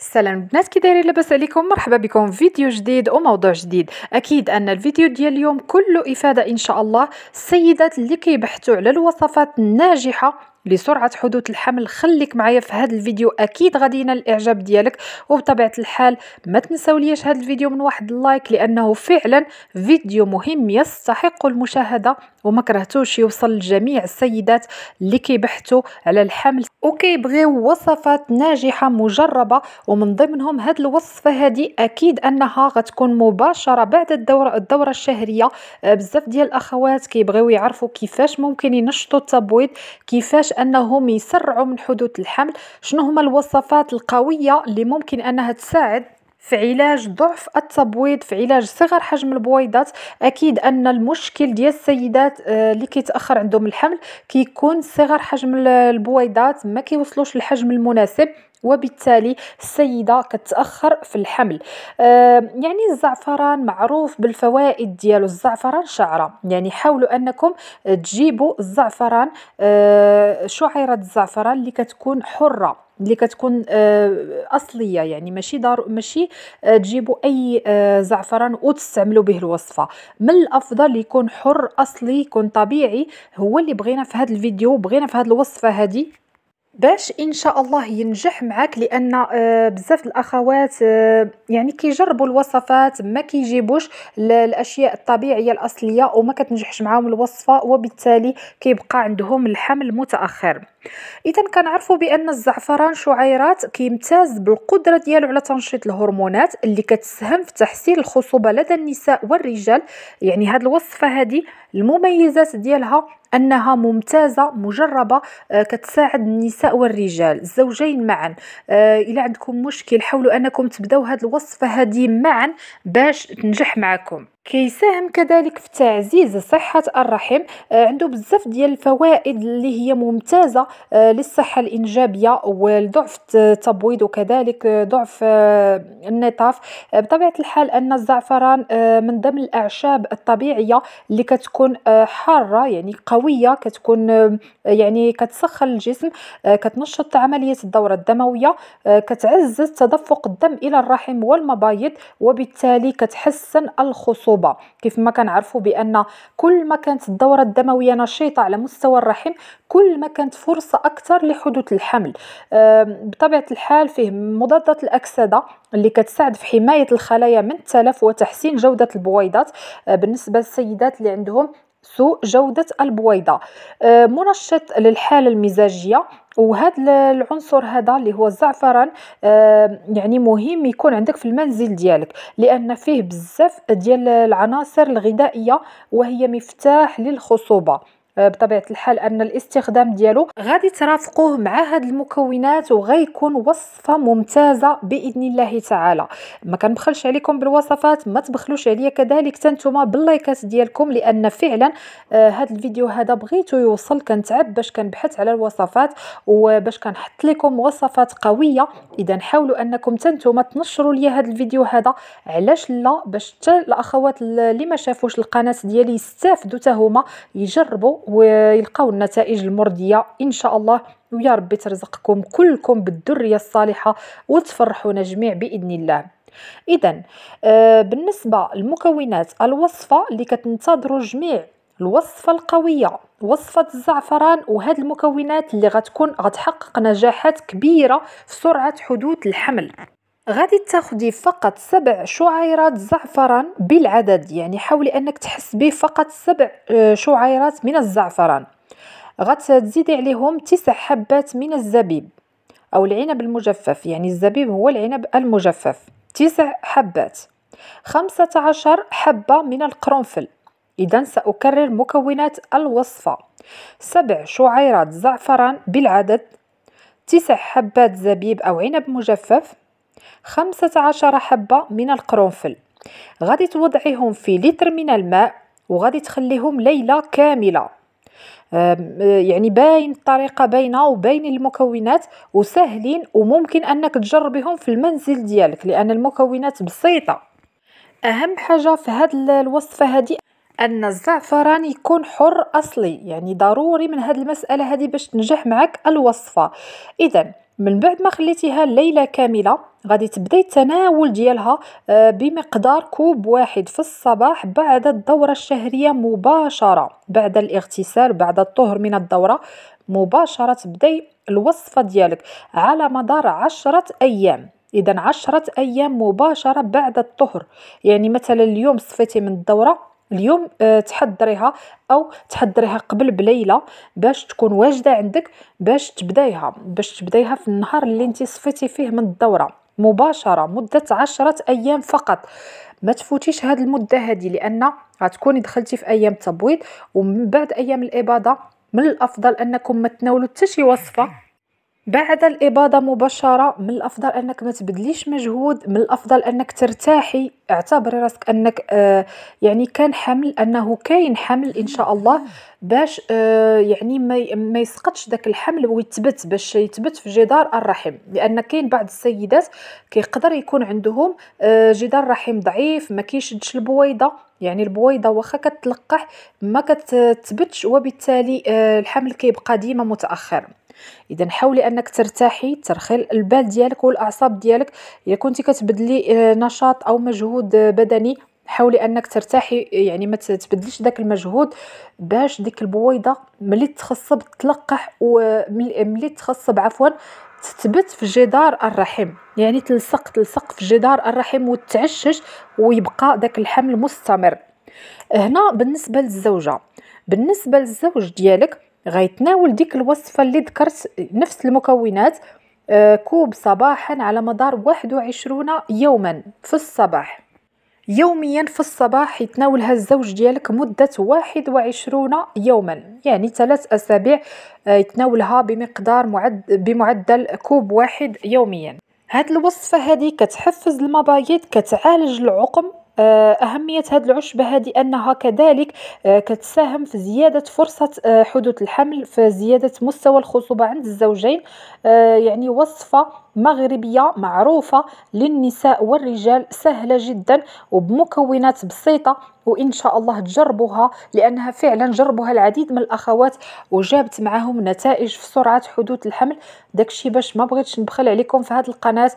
السلام البنات كي دايرين لاباس عليكم مرحبا بكم في فيديو جديد وموضوع جديد اكيد ان الفيديو ديال اليوم كله افاده ان شاء الله السيدات اللي كيبحثوا على الوصفات الناجحه لسرعة حدوث الحمل خليك معايا في هذا الفيديو أكيد غادي ينال الإعجاب ديالك وبطبيعة الحال ما ليش هذا الفيديو من واحد اللايك لأنه فعلا فيديو مهم يستحق المشاهدة وما كرهتوش يوصل لجميع السيدات اللي كيبحثوا على الحمل وكيبغيو وصفات ناجحة مجربة ومن ضمنهم هاد الوصفة هذه أكيد أنها غتكون مباشرة بعد الدورة, الدورة الشهرية بزاف ديال الأخوات كيبغيو يعرفوا كيفاش ممكن ينشطوا التبويض كيفاش باش انهم يسرعوا من حدوث الحمل شنو هما الوصفات القويه اللي ممكن انها تساعد في علاج ضعف التبويض في علاج صغر حجم البويضات اكيد ان المشكل ديال السيدات آه، اللي كيتاخر عندهم الحمل كيكون صغر حجم البويضات ما كيوصلوش للحجم المناسب وبالتالي السيده كتاخر في الحمل آه يعني الزعفران معروف بالفوائد ديالو الزعفران شعره يعني حاولوا انكم تجيبوا الزعفران آه شعيره الزعفران اللي كتكون حره اللي كتكون آه، اصليه يعني ماشي دار ماشي آه، تجيبوا اي آه، زعفران وتستعملوا به الوصفه من الافضل يكون حر اصلي يكون طبيعي هو اللي بغينا في هذا الفيديو بغينا في هذه الوصفه هذه باش ان شاء الله ينجح معاك لان آه، بزاف الاخوات آه، يعني كيجربوا الوصفات ما كيجيبوش الاشياء الطبيعيه الاصليه وما كتنجحش معاهم الوصفه وبالتالي كيبقى عندهم الحمل متاخر اذا كنعرفوا بان الزعفران شعيرات كيمتاز بالقدره ديالو على تنشيط الهرمونات اللي كتساهم في تحسين الخصوبه لدى النساء والرجال يعني هذه الوصفه هذه المميزات ديالها انها ممتازه مجربه آه، كتساعد النساء والرجال الزوجين معا آه، الا عندكم مشكل حاولوا انكم تبداو هذه الوصفه هذه معا باش تنجح معكم كيساهم كذلك في تعزيز صحة الرحم آه، عنده بزاف ديال الفوائد اللي هي ممتازة آه، للصحة الإنجابية ولضعف التبويض وكذلك آه، ضعف النطاف بطبيعة الحال أن الزعفران من ضمن الأعشاب الطبيعية اللي كتكون حارة يعني قوية كتكون يعني كتسخن الجسم كتنشط عملية الدورة الدموية كتعزز تدفق الدم إلى الرحم والمبايض وبالتالي كتحسن الخصوص الخصوبه كيف ما كنعرفوا بان كل ما كانت الدوره الدمويه نشيطه على مستوى الرحم كل ما كانت فرصه اكثر لحدوث الحمل بطبيعه الحال فيه مضادات الاكسده اللي كتساعد في حمايه الخلايا من التلف وتحسين جوده البويضات آه، بالنسبه للسيدات اللي عندهم سوء جودة البويضة آه، منشط للحالة المزاجية وهذا العنصر هذا اللي هو الزعفران آه، يعني مهم يكون عندك في المنزل ديالك لان فيه بزاف ديال العناصر الغذائيه وهي مفتاح للخصوبه آه، بطبيعه الحال ان الاستخدام ديالو غادي ترافقوه مع هاد المكونات وغيكون وصفه ممتازه باذن الله تعالى ما كنبخلش عليكم بالوصفات ما تبخلوش عليا كذلك تنتوما باللايكات ديالكم لان فعلا آه، هاد الفيديو هذا بغيتو يوصل كنتعب باش كنبحث على الوصفات وباش كنحط لكم وصفات قويه اذا حاولوا انكم تنتوما تنشروا لي هاد الفيديو هذا علاش لا باش حتى الاخوات اللي ما شافوش القناه ديالي يستافدوا حتى هما يجربوا ويلقاو النتائج المرضيه ان شاء الله ويا ربي ترزقكم كلكم بالذريه الصالحه وتفرحونا جميع باذن الله اذا آه، بالنسبه لمكونات الوصفه اللي كتنتظروا جميع الوصفه القويه وصفه الزعفران وهاد المكونات اللي غتكون غتحقق نجاحات كبيره في سرعه حدوث الحمل غادي تاخدي فقط سبع شعيرات زعفران بالعدد يعني حاولي انك تحسبي فقط سبع آه، شعيرات من الزعفران غتزيدي عليهم تسع حبات من الزبيب او العنب المجفف يعني الزبيب هو العنب المجفف تسع حبات خمسة عشر حبة من القرنفل إذا سأكرر مكونات الوصفة سبع شعيرات زعفران بالعدد تسع حبات زبيب أو عنب مجفف خمسة عشر حبة من القرنفل غادي توضعيهم في لتر من الماء وغادي تخليهم ليلة كاملة آه، يعني باين الطريقة باينة وباين المكونات وسهلين وممكن أنك تجربيهم في المنزل ديالك لأن المكونات بسيطة أهم حاجة في هذه الوصفة هذه ان الزعفران يكون حر اصلي يعني ضروري من هذه المساله هذه باش تنجح معك الوصفه اذا من بعد ما خليتيها ليله كامله غادي تبداي التناول ديالها آه، بمقدار كوب واحد في الصباح بعد الدوره الشهريه مباشره بعد الاغتسال بعد الطهر من الدوره مباشره تبداي الوصفه ديالك على مدار عشرة ايام اذا عشرة ايام مباشره بعد الطهر يعني مثلا اليوم صفيتي من الدوره اليوم آه، تحضريها او تحضريها قبل بليله باش تكون واجده عندك باش تبدايها باش تبدايها في النهار اللي انت صفيتي فيه من الدوره مباشره مده عشرة ايام فقط ما تفوتيش هذه المده هذه لان غتكوني دخلتي في ايام التبويض ومن بعد ايام الاباضه من الافضل انكم ما تناولوا حتى شي وصفه بعد الاباضه مباشره من الافضل انك ما تبدليش مجهود من الافضل انك ترتاحي اعتبري راسك انك آه يعني كان حمل انه كاين حمل ان شاء الله باش آه يعني ما ما يسقطش داك الحمل ويتبت باش يتبت في جدار الرحم لان كاين بعض السيدات كيقدر يكون عندهم آه جدار رحم ضعيف ما كيشدش البويضه يعني البويضه واخا كتلقح ما كتثبتش وبالتالي آه، الحمل كيبقى ديما متاخر اذا حاولي انك ترتاحي ترخي البال ديالك والاعصاب ديالك الا كنتي كتبدلي آه، نشاط او مجهود بدني حاولي انك ترتاحي يعني ما تبدلش داك المجهود باش ديك البويضه ملي تخصب تلقح وملي تخصب عفوا تثبت في جدار الرحم يعني تلصق تلصق في جدار الرحم وتعشش ويبقى داك الحمل مستمر هنا بالنسبه للزوجه بالنسبه للزوج ديالك غيتناول ديك الوصفه اللي ذكرت نفس المكونات آه، كوب صباحا على مدار 21 يوما في الصباح يوميا في الصباح يتناولها الزوج ديالك مدة واحد وعشرون يوما يعني ثلاث أسابيع آه، يتناولها بمقدار معد بمعدل كوب واحد يوميا هاد الوصفة هذه كتحفز المبايض كتعالج العقم آه، أهمية هذه العشبة هذه أنها كذلك آه، كتساهم في زيادة فرصة آه، حدوث الحمل في زيادة مستوى الخصوبة عند الزوجين يعني وصفة مغربية معروفة للنساء والرجال سهلة جدا وبمكونات بسيطة وإن شاء الله تجربوها لأنها فعلا جربوها العديد من الأخوات وجابت معهم نتائج في سرعة حدوث الحمل داكشي باش ما بغيتش نبخل عليكم في هذه القناة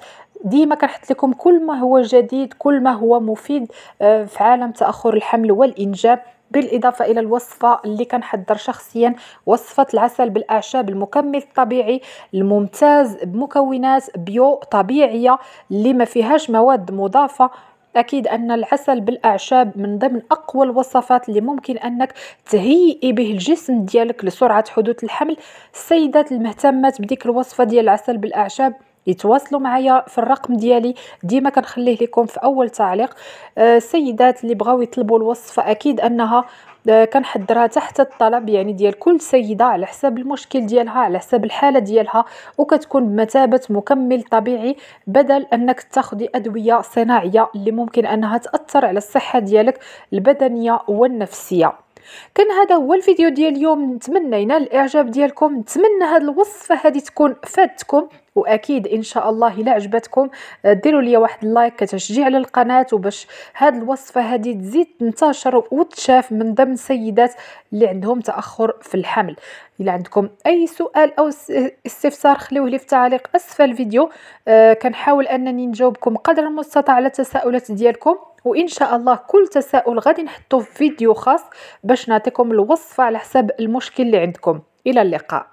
ديما كنحط لكم كل ما هو جديد كل ما هو مفيد آه، في عالم تاخر الحمل والانجاب بالإضافة إلى الوصفة اللي كنحضر شخصيا وصفة العسل بالأعشاب المكمل الطبيعي الممتاز بمكونات بيو طبيعية اللي ما فيهاش مواد مضافة أكيد أن العسل بالأعشاب من ضمن أقوى الوصفات اللي ممكن أنك تهيئي به الجسم ديالك لسرعة حدوث الحمل السيدات المهتمات بديك الوصفة ديال العسل بالأعشاب يتواصلوا معايا في الرقم ديالي ديما كنخليه لكم في اول تعليق آه، السيدات اللي بغاو يطلبوا الوصفه اكيد انها آه، كنحضرها تحت الطلب يعني ديال كل سيده على حساب المشكل ديالها على حساب الحاله ديالها وكتكون بمثابه مكمل طبيعي بدل انك تاخدي ادويه صناعيه اللي ممكن انها تاثر على الصحه ديالك البدنيه والنفسيه كان هذا هو الفيديو ديال اليوم نتمنى ينال الاعجاب ديالكم نتمنى هذه الوصفه هذه تكون فادتكم واكيد ان شاء الله الا عجبتكم آه، ديروا لي واحد اللايك كتشجيع للقناه وباش هذه الوصفه هذه تزيد تنتشر وتشاف من ضمن السيدات اللي عندهم تاخر في الحمل الا عندكم اي سؤال او استفسار خليوه لي في تعليق اسفل الفيديو أه كنحاول انني نجاوبكم قدر المستطاع على التساؤلات ديالكم وان شاء الله كل تساؤل غادي نحطه في فيديو خاص باش نعطيكم الوصفه على حساب المشكل اللي عندكم الى اللقاء